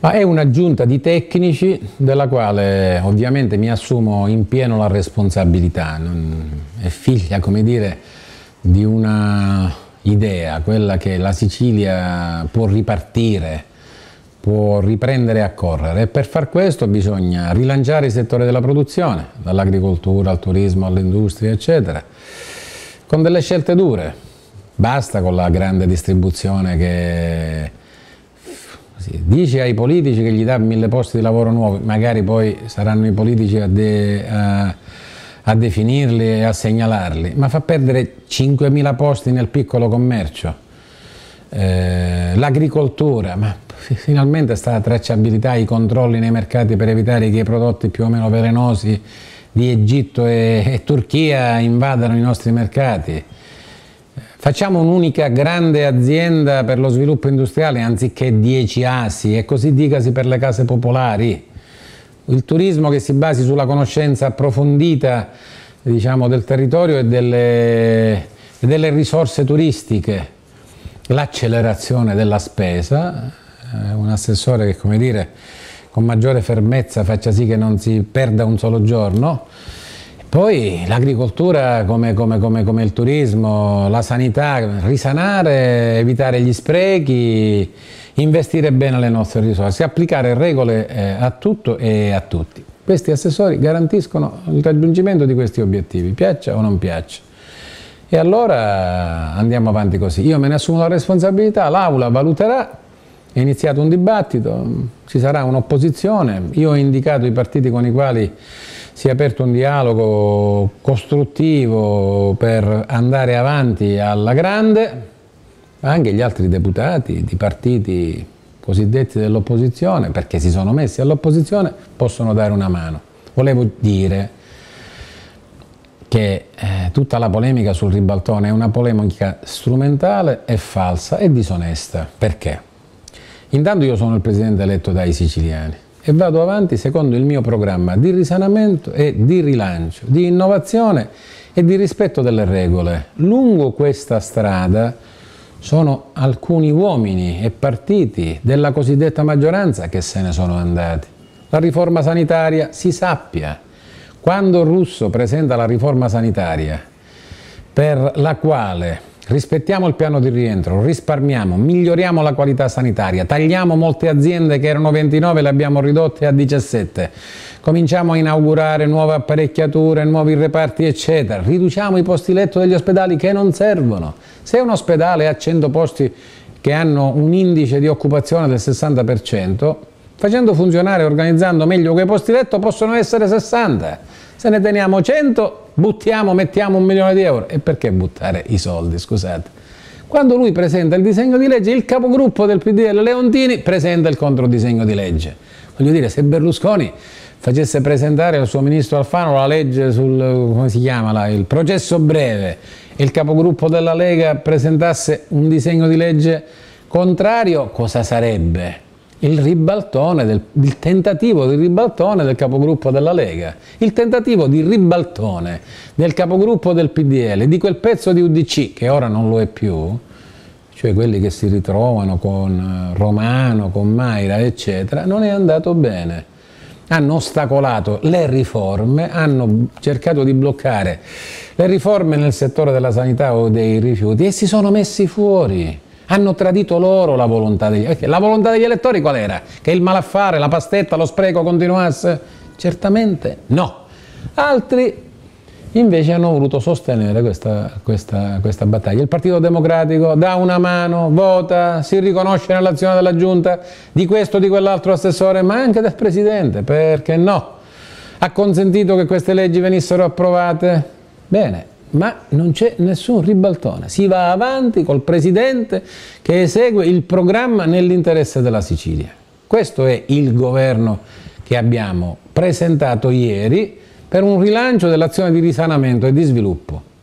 ma è un'aggiunta di tecnici della quale ovviamente mi assumo in pieno la responsabilità, non è figlia, come dire, di una idea, quella che la Sicilia può ripartire, può riprendere a correre e per far questo bisogna rilanciare il settore della produzione, dall'agricoltura al turismo all'industria eccetera, con delle scelte dure, basta con la grande distribuzione che sì. Dice ai politici che gli dà mille posti di lavoro nuovi, magari poi saranno i politici a, de, a, eh, a definirli e a segnalarli, ma fa perdere 5.000 posti nel piccolo commercio, eh, l'agricoltura, ma finalmente sta la tracciabilità, i controlli nei mercati per evitare che i prodotti più o meno velenosi di Egitto e, e Turchia invadano i nostri mercati Facciamo un'unica grande azienda per lo sviluppo industriale anziché 10 ASI e così dicasi per le case popolari. Il turismo che si basi sulla conoscenza approfondita diciamo, del territorio e delle, e delle risorse turistiche. L'accelerazione della spesa, eh, un assessore che come dire, con maggiore fermezza faccia sì che non si perda un solo giorno, poi l'agricoltura come, come, come, come, il turismo, la sanità, risanare, evitare gli sprechi, investire bene le nostre risorse, applicare regole eh, a tutto e a tutti. Questi assessori garantiscono il raggiungimento di questi obiettivi, piaccia o non piaccia. E allora andiamo avanti così. Io me ne assumo la responsabilità, l'Aula valuterà, è iniziato un dibattito, ci sarà un'opposizione, io ho indicato i partiti con i quali si è aperto un dialogo costruttivo per andare avanti alla grande, anche gli altri deputati di partiti cosiddetti dell'opposizione, perché si sono messi all'opposizione, possono dare una mano. Volevo dire che eh, tutta la polemica sul ribaltone è una polemica strumentale e falsa e disonesta. Perché? Intanto io sono il presidente eletto dai siciliani e vado avanti secondo il mio programma di risanamento e di rilancio, di innovazione e di rispetto delle regole. Lungo questa strada sono alcuni uomini e partiti della cosiddetta maggioranza che se ne sono andati. La riforma sanitaria si sappia. Quando Russo presenta la riforma sanitaria per la quale Rispettiamo il piano di rientro, risparmiamo, miglioriamo la qualità sanitaria, tagliamo molte aziende che erano 29 e le abbiamo ridotte a 17, cominciamo a inaugurare nuove apparecchiature, nuovi reparti eccetera, riduciamo i posti letto degli ospedali che non servono. Se un ospedale ha 100 posti che hanno un indice di occupazione del 60%, Facendo funzionare e organizzando meglio quei posti letto possono essere 60. Se ne teniamo 100, buttiamo, mettiamo un milione di euro. E perché buttare i soldi, scusate? Quando lui presenta il disegno di legge, il capogruppo del PDL Leontini presenta il controdisegno di legge. Voglio dire, se Berlusconi facesse presentare al suo ministro Alfano la legge sul come si chiama là, il processo breve e il capogruppo della Lega presentasse un disegno di legge contrario, cosa sarebbe? il ribaltone, del, il tentativo di ribaltone del capogruppo della Lega, il tentativo di ribaltone del capogruppo del PDL, di quel pezzo di UDC che ora non lo è più, cioè quelli che si ritrovano con eh, Romano, con Maira, eccetera, non è andato bene. Hanno ostacolato le riforme, hanno cercato di bloccare le riforme nel settore della sanità o dei rifiuti e si sono messi fuori. Hanno tradito loro la volontà degli elettori. La volontà degli elettori qual era? Che il malaffare, la pastetta, lo spreco continuasse? Certamente no. Altri invece hanno voluto sostenere questa, questa, questa, battaglia. Il Partito Democratico dà una mano, vota, si riconosce nell'azione della Giunta, di questo, o di quell'altro assessore, ma anche del Presidente, perché no? Ha consentito che queste leggi venissero approvate? Bene, ma non c'è nessun ribaltone. Si va avanti col Presidente che esegue il programma nell'interesse della Sicilia. Questo è il governo che abbiamo presentato ieri per un rilancio dell'azione di risanamento e di sviluppo.